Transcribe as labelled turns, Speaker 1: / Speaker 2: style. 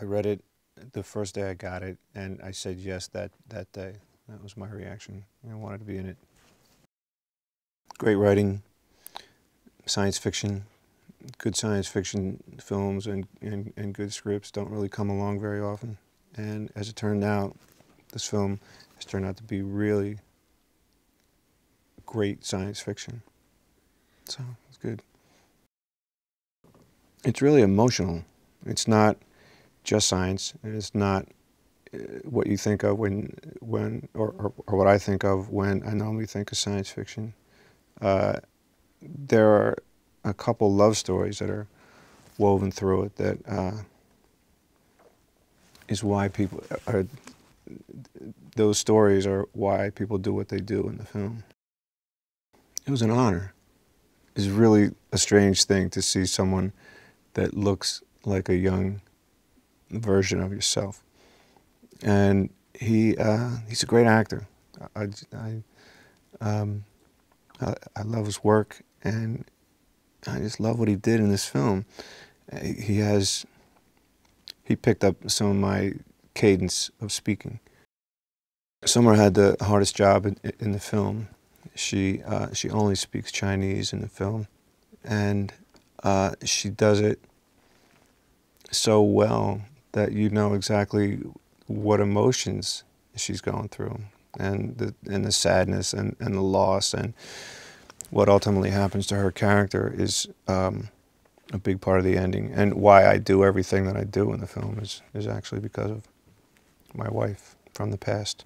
Speaker 1: I read it the first day I got it, and I said yes that, that day. That was my reaction. I wanted to be in it. Great writing, science fiction. Good science fiction films and, and, and good scripts don't really come along very often. And as it turned out, this film has turned out to be really great science fiction. So it's good. It's really emotional. It's not just science, and it's not uh, what you think of when, when or, or, or what I think of when I normally think of science fiction. Uh, there are a couple love stories that are woven through it that uh, is why people uh, are, those stories are why people do what they do in the film. It was an honor. It's really a strange thing to see someone that looks like a young version of yourself. And he uh, he's a great actor. I I, um, I, I love his work, and I just love what he did in this film. He has he picked up some of my cadence of speaking. Summer had the hardest job in, in the film. She uh, she only speaks Chinese in the film, and uh, she does it so well that you know exactly what emotions she's going through and the, and the sadness and, and the loss and what ultimately happens to her character is um, a big part of the ending and why I do everything that I do in the film is, is actually because of my wife from the past.